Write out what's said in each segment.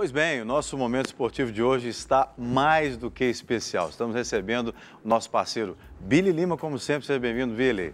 Pois bem, o nosso momento esportivo de hoje está mais do que especial. Estamos recebendo o nosso parceiro Billy Lima, como sempre, seja bem-vindo, Billy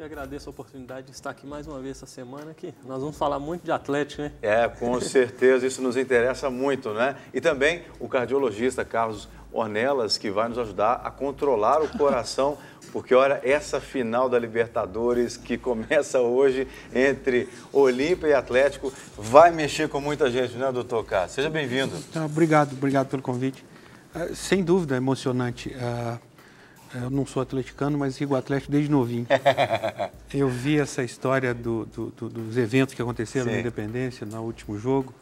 que agradeço a oportunidade de estar aqui mais uma vez essa semana, aqui. nós vamos falar muito de Atlético, né? É, com certeza, isso nos interessa muito, né? E também o cardiologista Carlos Ornelas, que vai nos ajudar a controlar o coração, porque olha, essa final da Libertadores que começa hoje entre Olímpia e Atlético vai mexer com muita gente, né, doutor Carlos? Seja bem-vindo. Tá, obrigado, obrigado pelo convite. É, sem dúvida, é emocionante. É, eu não sou atleticano, mas sigo Atlético desde novinho. eu vi essa história do, do, do, dos eventos que aconteceram Sim. na Independência, no último jogo.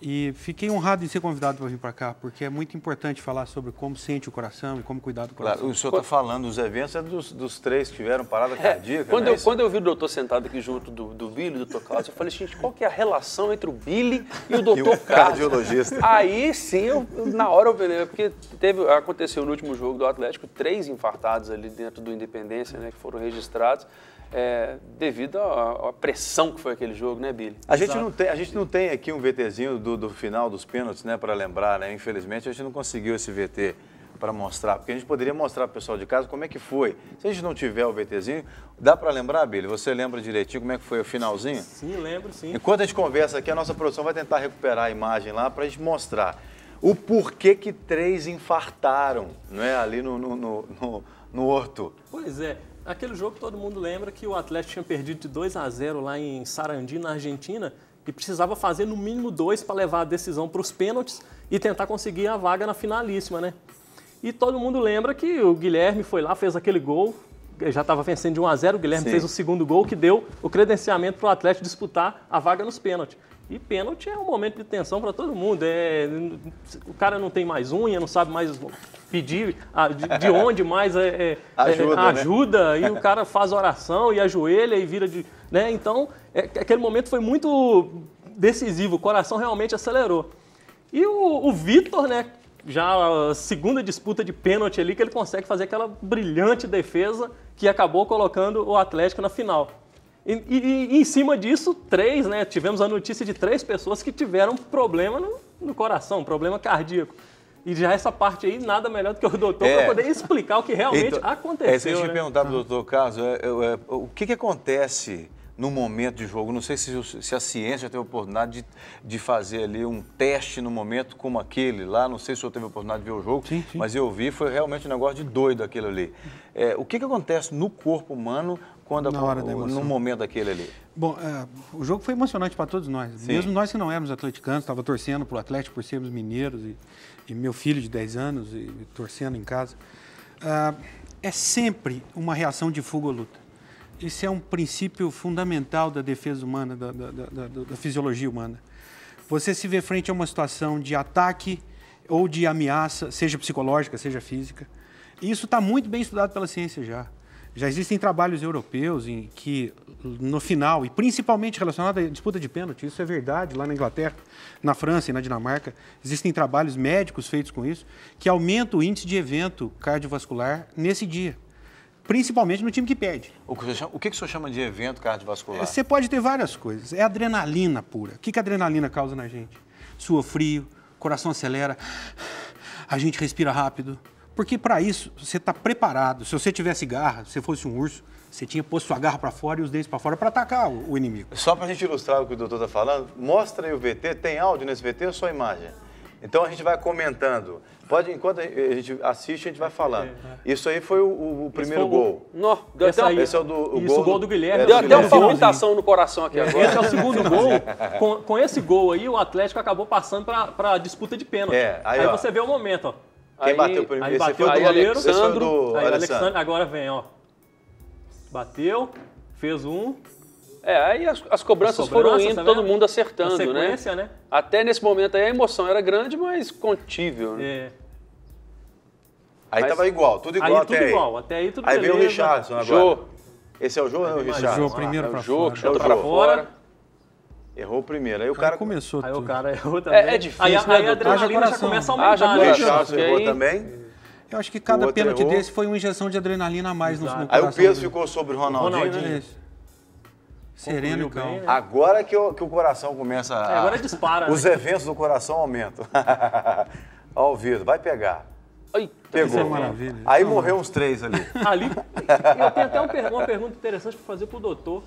E fiquei honrado em ser convidado para vir para cá, porque é muito importante falar sobre como sente o coração e como cuidar do coração. Claro, o senhor está falando dos eventos, é dos, dos, três que tiveram parada é, cardíaca. Quando, é eu, quando eu vi o doutor sentado aqui junto do, do Billy e do Dr. Cláudio, eu falei, gente, qual que é a relação entre o Billy e o doutor Carlos? cardiologista. Aí sim, eu, na hora eu falei, né, porque teve, aconteceu no último jogo do Atlético, três infartados ali dentro do Independência, né, que foram registrados é, devido à, à, pressão que foi aquele jogo, né, Billy? A gente, não tem, a gente não tem aqui um VTzinho do, do final dos pênaltis, né, para lembrar, né? Infelizmente a gente não conseguiu esse VT para mostrar, porque a gente poderia mostrar para o pessoal de casa como é que foi. Se a gente não tiver o VTzinho, dá para lembrar, Billy? Você lembra direitinho como é que foi o finalzinho? Sim, lembro, sim. Enquanto a gente conversa aqui, a nossa produção vai tentar recuperar a imagem lá para a gente mostrar o porquê que três infartaram é, ali no, no, no, no, no Horto. Pois é, Aquele jogo todo mundo lembra que o Atlético tinha perdido de 2 a 0 lá em Sarandi, na Argentina, e precisava fazer no mínimo dois para levar a decisão para os pênaltis e tentar conseguir a vaga na finalíssima, né? E todo mundo lembra que o Guilherme foi lá, fez aquele gol, já estava vencendo de 1 a 0 o Guilherme Sim. fez o segundo gol que deu o credenciamento para o Atlético disputar a vaga nos pênaltis. E pênalti é um momento de tensão para todo mundo. É, o cara não tem mais unha, não sabe mais pedir ah, de, de onde mais é, é, ajuda, é, ajuda né? e o cara faz oração e ajoelha e vira de. Né? Então, é, é, aquele momento foi muito decisivo, o coração realmente acelerou. E o, o Vitor, né? Já a segunda disputa de pênalti ali, que ele consegue fazer aquela brilhante defesa que acabou colocando o Atlético na final. E, e, em cima disso, três, né? Tivemos a notícia de três pessoas que tiveram problema no, no coração, problema cardíaco. E já essa parte aí, nada melhor do que o doutor é. para poder explicar o que realmente então, aconteceu. É, se eu né? perguntar para o ah. doutor Carlos, é, é, o que, que acontece no momento de jogo? Não sei se, se a ciência já teve a oportunidade de, de fazer ali um teste no momento como aquele lá. Não sei se o senhor teve a oportunidade de ver o jogo, sim, sim. mas eu vi, foi realmente um negócio de doido aquilo ali. É, o que, que acontece no corpo humano quando na hora o, da no momento daquele ali? Bom, é, o jogo foi emocionante para todos nós. Sim. Mesmo nós que não éramos atleticanos, estava torcendo para o Atlético por sermos mineiros e, e, meu filho de 10 anos e, e torcendo em casa. Ah, é sempre uma reação de fuga ou luta. Isso é um princípio fundamental da defesa humana, da, da, da, da fisiologia humana. Você se vê frente a uma situação de ataque ou de ameaça, seja psicológica, seja física. E isso está muito bem estudado pela ciência já. Já existem trabalhos europeus em que, no final, e principalmente relacionado à disputa de pênalti, isso é verdade lá na Inglaterra, na França e na Dinamarca, existem trabalhos médicos feitos com isso, que aumentam o índice de evento cardiovascular nesse dia. Principalmente no time que perde. O que, chama, o que o senhor chama de evento cardiovascular? Você pode ter várias coisas. É adrenalina pura. O que, que a adrenalina causa na gente? Sua frio, coração acelera, a gente respira rápido, porque para isso, você está preparado. Se você tivesse garra, se você fosse um urso, você tinha posto sua garra para fora e os dentes para fora para atacar o, o inimigo. Só para a gente ilustrar o que o doutor está falando, mostra aí o VT, tem áudio nesse VT ou só imagem? Então a gente vai comentando. Pode, enquanto a gente assiste, a gente vai falando. É, é. Isso aí foi o, o, primeiro foi gol. Não, deu Essa até um... Esse é o do, o isso, gol, gol do, do Guilherme. Deu é até uma palpitação no coração aqui agora. Esse é o segundo gol. Com, com esse gol aí, o Atlético acabou passando para a disputa de pênalti. É, aí, aí ó, você vê o momento, ó. Quem aí, bateu primeiro? Aí bateu foi o goleiro, Alexandre, do aí, Alexandre. Agora vem, ó. Bateu, fez um. É, aí as, as cobranças foram indo, tá todo mundo acertando, né? né? Até nesse momento aí a emoção era grande, mas contível. Né? É. Aí mas, tava igual, tudo igual aí, até tudo aí. igual, até aí tudo Aí beleza. veio o Richardson agora. Jô. Esse é o Jô ou é o Richardson? Jô, primeiro ah, é o Jô, fora. É Jô, pra fora. Errou o primeiro. Aí o cara, começou. Aí tudo. o cara errou é, também. É, é difícil. Aí, né, aí a né, adrenalina já começa a aumentar. Ah, né, já coração, né? errou também. Eu acho que cada pênalti errou. desse foi uma injeção de adrenalina a mais Exato. no, no Aí o peso ficou sobre o Ronaldinho. Ronaldinho. É Sereno, e calmo. né? Agora que o, que o coração começa a... É, agora dispara. Os né? eventos do coração aumentam. Ao vivo, vai pegar. Pegou. É, é maravilha. Aí morreu uns três ali. Ali, eu tenho até uma pergunta interessante para fazer para o doutor.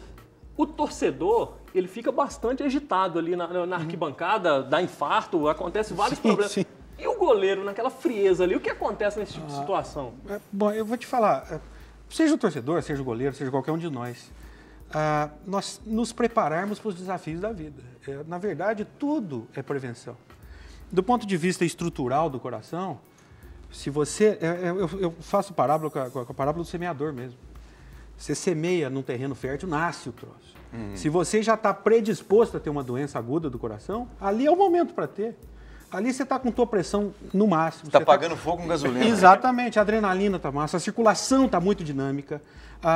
O torcedor, ele fica bastante agitado ali na, na uhum. arquibancada, dá infarto, acontece vários sim, problemas. Sim. E o goleiro, naquela frieza ali, o que acontece nesse tipo ah, de situação? É, bom, eu vou te falar, é, seja o torcedor, seja o goleiro, seja qualquer um de nós, ah, nós nos prepararmos para os desafios da vida. É, na verdade, tudo é prevenção. Do ponto de vista estrutural do coração, se você. É, é, eu, eu faço parábola com a, com a parábola do semeador mesmo. Você semeia num terreno fértil, nasce o troço. Uhum. Se você já está predisposto a ter uma doença aguda do coração, ali é o momento para ter. Ali você está com tua pressão no máximo. Está tá pagando tá... fogo com gasolina. Né? Exatamente, a adrenalina está massa, a circulação está muito dinâmica, a,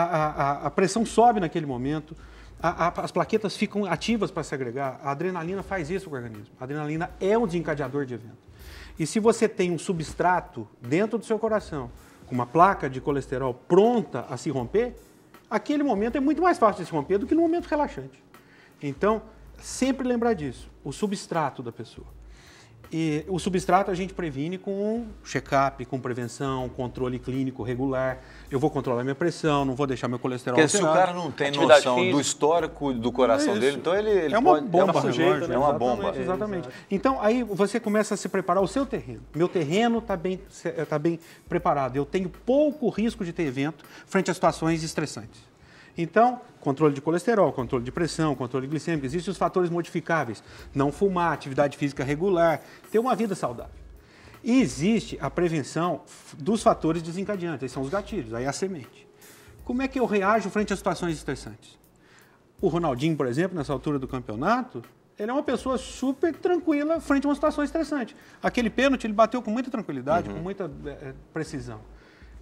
a, a, pressão sobe naquele momento, a, as plaquetas ficam ativas para se agregar. A adrenalina faz isso com o organismo. A adrenalina é um desencadeador de evento. E se você tem um substrato dentro do seu coração, com uma placa de colesterol pronta a se romper, aquele momento é muito mais fácil de se romper do que no momento relaxante. Então, sempre lembrar disso, o substrato da pessoa. E o substrato a gente previne com check-up, com prevenção, controle clínico regular. Eu vou controlar minha pressão, não vou deixar meu colesterol Porque alterado. se o cara não tem Atividade noção física. do histórico do coração é dele, então ele, ele é uma pode, é bomba, é, uma sujeito, né? é uma bomba. Exatamente. exatamente. Então aí você começa a se preparar o seu terreno. Meu terreno está bem, tá bem preparado. Eu tenho pouco risco de ter evento frente a situações estressantes. Então, controle de colesterol, controle de pressão, controle glicêmico, existem os fatores modificáveis. Não fumar, atividade física regular, ter uma vida saudável. E existe a prevenção dos fatores desencadeantes, são os gatilhos, aí é a semente. Como é que eu reajo frente a situações estressantes? O Ronaldinho, por exemplo, nessa altura do campeonato, ele é uma pessoa super tranquila frente a uma situação estressante. Aquele pênalti ele bateu com muita tranquilidade, uhum. com muita é, precisão.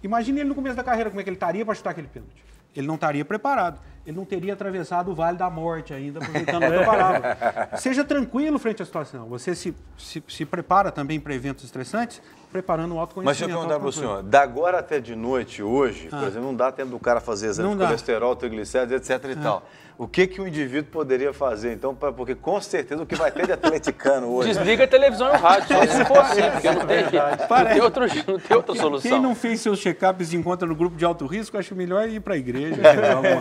Imagine ele no começo da carreira, como é que ele estaria para chutar aquele pênalti ele não estaria preparado ele não teria atravessado o Vale da Morte ainda, aproveitando outra é. palavra. Seja tranquilo frente à situação. Você se, se, se prepara também para eventos estressantes, preparando o autoconhecimento. Mas deixa eu perguntar para o senhor, da agora até de noite, hoje, ah. por exemplo, não dá tempo do cara fazer exame não de dá. colesterol, triglicéridos, etc e ah. tal. O que, que o indivíduo poderia fazer, então, pra, porque com certeza o que vai ter de atleticano hoje... Desliga a televisão e o rádio, só se for assim, porque não tem, não tem, outro, não tem outra solução. Quem não fez seus check-ups e encontra no grupo de alto risco, acho melhor ir para a igreja.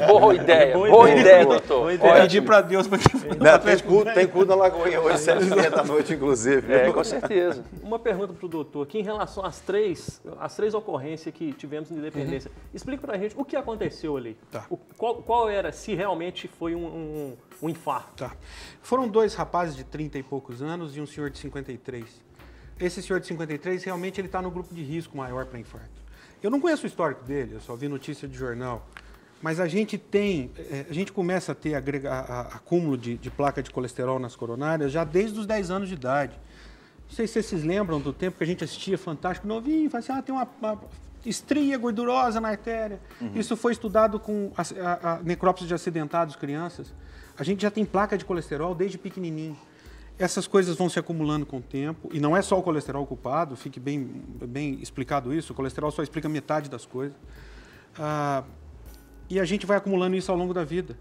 Boa ideia ideia. Boa, boa ideia, ideia, doutor. Boa ideia. Pedir para Deus para que Não, tem, culto, tem culto na Lagoinha hoje, sete é. da noite, inclusive. É, com certeza. Uma pergunta para o doutor, aqui em relação às três, às três ocorrências que tivemos na Independência, uhum. explique para a gente o que aconteceu ali. Tá. O, qual, qual, era, se realmente foi um, um, um infarto? Tá. Foram dois rapazes de 30 e poucos anos e um senhor de 53 esse senhor de 53 realmente ele está no grupo de risco maior para infarto. Eu não conheço o histórico dele, eu só vi notícia de jornal. Mas a gente tem, é, a gente começa a ter agrega, a, a, acúmulo de, de, placa de colesterol nas coronárias já desde os 10 anos de idade. Não sei se vocês lembram do tempo que a gente assistia Fantástico Novinho, fazia assim, ah, tem uma, uma estria gordurosa na artéria. Uhum. Isso foi estudado com a, a, necrópsia de acidentados crianças. A gente já tem placa de colesterol desde pequenininho. Essas coisas vão se acumulando com o tempo, e não é só o colesterol culpado, fique bem, bem explicado isso, o colesterol só explica metade das coisas. Ah, e a gente vai acumulando isso ao longo da vida.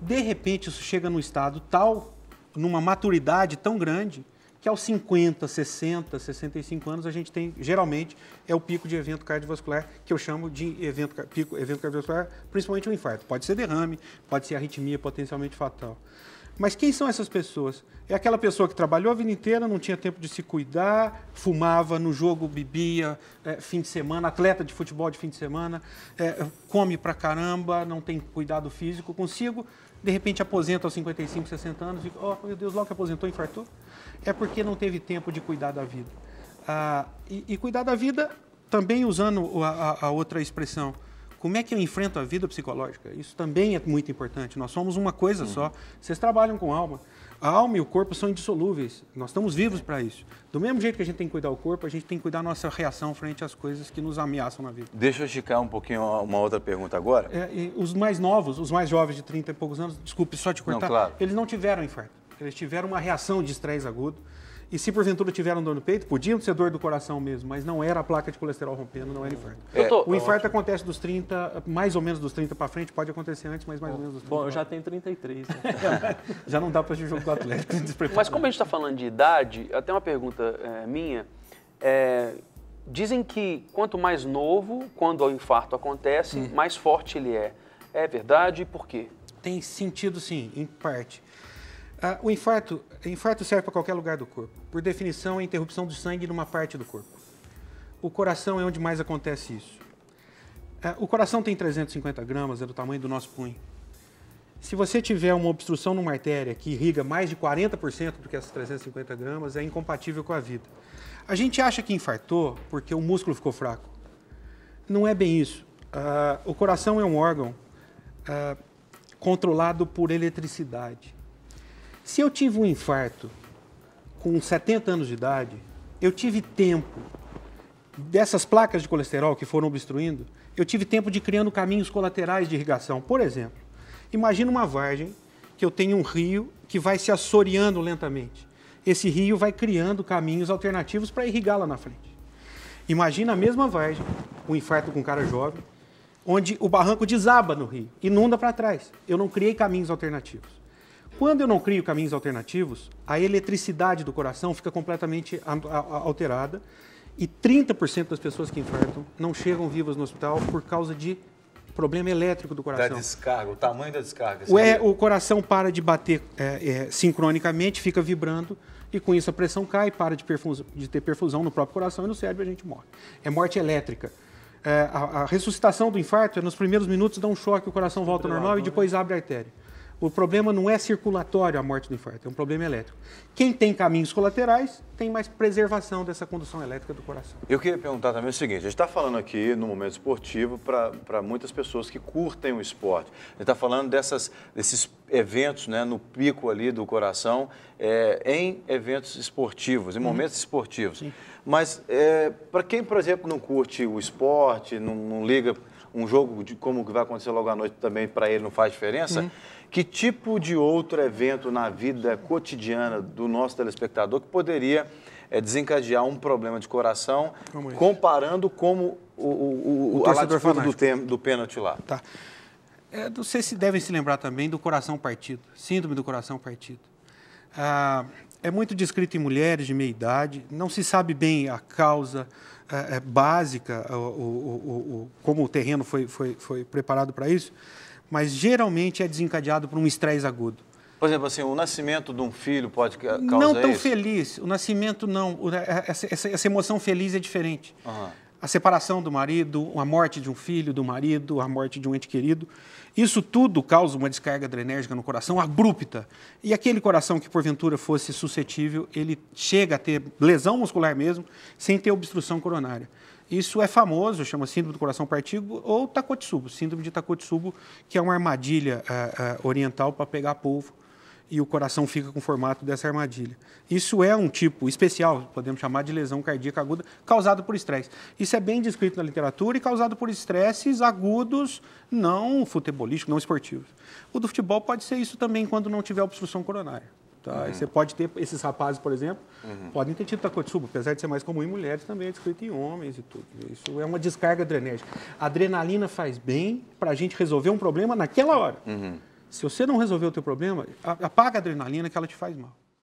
De repente, isso chega num estado tal, numa maturidade tão grande, que aos 50, 60, 65 anos a gente tem, geralmente, é o pico de evento cardiovascular, que eu chamo de evento, pico, evento cardiovascular, principalmente um infarto. Pode ser derrame, pode ser arritmia potencialmente fatal. Mas quem são essas pessoas? É aquela pessoa que trabalhou a vida inteira, não tinha tempo de se cuidar, fumava, no jogo bebia, é, fim de semana, atleta de futebol de fim de semana, é, come pra caramba, não tem cuidado físico consigo, de repente aposenta aos 55, 60 anos, e, oh meu Deus, logo que aposentou, infartou? É porque não teve tempo de cuidar da vida. Ah, e, e, cuidar da vida, também usando a, a, a outra expressão, como é que eu enfrento a vida psicológica? Isso também é muito importante. Nós somos uma coisa uhum. só. Vocês trabalham com alma. A alma e o corpo são indissolúveis. Nós estamos vivos é. para isso. Do mesmo jeito que a gente tem que cuidar do corpo, a gente tem que cuidar da nossa reação frente às coisas que nos ameaçam na vida. Deixa eu esticar um pouquinho uma outra pergunta agora. É, os mais novos, os mais jovens de 30 e poucos anos, desculpe só te cortar, não, claro. eles não tiveram infarto. Eles tiveram uma reação de estresse agudo e se porventura tiveram dor no peito, podia ser dor do coração mesmo, mas não era a placa de colesterol rompendo, não era infarto. É, tô, o infarto acontece dos 30, mais ou menos dos 30 para frente, pode acontecer antes, mas mais ou menos dos 30. Bom, eu já tenho 33. Né? já não dá para jogo do atleta. mas como a gente está falando de idade, até uma pergunta é, minha. É, dizem que quanto mais novo, quando o infarto acontece, hum. mais forte ele é. É verdade e por quê? Tem sentido sim, em parte. Ah, o infarto, infarto serve para qualquer lugar do corpo. Por definição, é a interrupção do sangue numa parte do corpo. O coração é onde mais acontece isso. Ah, o coração tem 350 gramas, é do tamanho do nosso punho. Se você tiver uma obstrução numa artéria que irriga mais de 40% do que essas 350 gramas, é incompatível com a vida. A gente acha que infartou porque o músculo ficou fraco. Não é bem isso. Ah, o coração é um órgão ah, controlado por eletricidade. Se eu tive um infarto com 70 anos de idade, eu tive tempo dessas placas de colesterol que foram obstruindo, eu tive tempo de criando caminhos colaterais de irrigação. Por exemplo, imagina uma vargem que eu tenho um rio que vai se assoreando lentamente. Esse rio vai criando caminhos alternativos para irrigar lá na frente. Imagina a mesma vargem, um infarto com um cara jovem, onde o barranco desaba no rio, inunda para trás. Eu não criei caminhos alternativos. Quando eu não crio caminhos alternativos, a eletricidade do coração fica completamente alterada e 30% das pessoas que infartam não chegam vivas no hospital por causa de problema elétrico do coração. Da descarga, o tamanho da descarga. O, é, o coração para de bater é, é, sincronicamente, fica vibrando e com isso a pressão cai, para de, perfusão, de, ter perfusão no próprio coração e no cérebro a gente morre. É morte elétrica. É, a, a, ressuscitação do infarto é nos primeiros minutos dá um choque, o coração volta ao normal e depois abre a artéria. O problema não é circulatório a morte do infarto, é um problema elétrico. Quem tem caminhos colaterais tem mais preservação dessa condução elétrica do coração. Eu queria perguntar também o seguinte: a gente está falando aqui no momento esportivo para muitas pessoas que curtem o esporte. A gente está falando dessas, desses eventos né, no pico ali do coração é, em eventos esportivos, em uhum. momentos uhum. esportivos. Sim. Mas é, para quem, por exemplo, não curte o esporte, não, não liga um jogo de como que vai acontecer logo à noite também para ele não faz diferença. Uhum que tipo de outro evento na vida cotidiana do nosso telespectador que poderia é, desencadear um problema de coração, como comparando como o, o, o, o a do, do pênalti lá? Tá. É, não sei se devem se lembrar também do coração partido, síndrome do coração partido. Ah, é muito descrito em mulheres de meia idade, não se sabe bem a causa é, é básica, o, como o terreno foi, foi, foi preparado para isso, mas geralmente é desencadeado por um estresse agudo. Por exemplo, assim, o nascimento de um filho pode causar Não tão isso? feliz. O nascimento, não. É, é, essa, essa, essa emoção feliz é diferente. Uhum. A separação do marido, a morte de um filho, do marido, a morte de um ente querido. Isso tudo causa uma descarga adrenérgica no coração abrupta. E aquele coração que porventura fosse suscetível, ele chega a ter lesão muscular mesmo, sem ter obstrução coronária. Isso é famoso, chama síndrome do coração partido ou Takotsubo, síndrome de Takotsubo, que é uma armadilha é, é, oriental para pegar polvo e o coração fica com o formato dessa armadilha. Isso é um tipo especial, podemos chamar de lesão cardíaca aguda, causada por estresse. Isso é bem descrito na literatura e causado por estresses agudos não futebolísticos, não esportivos. O do futebol pode ser isso também quando não tiver obstrução coronária. Tá? Uhum. você pode ter, esses rapazes, por exemplo, uhum. podem ter tido Takotsubo, apesar de ser mais comum em mulheres, também é descrito em homens e tudo. Isso é uma descarga adrenética. adrenalina faz bem para a gente resolver um problema naquela hora. Uhum. Se você não resolver o teu problema, apaga a adrenalina que ela te faz mal.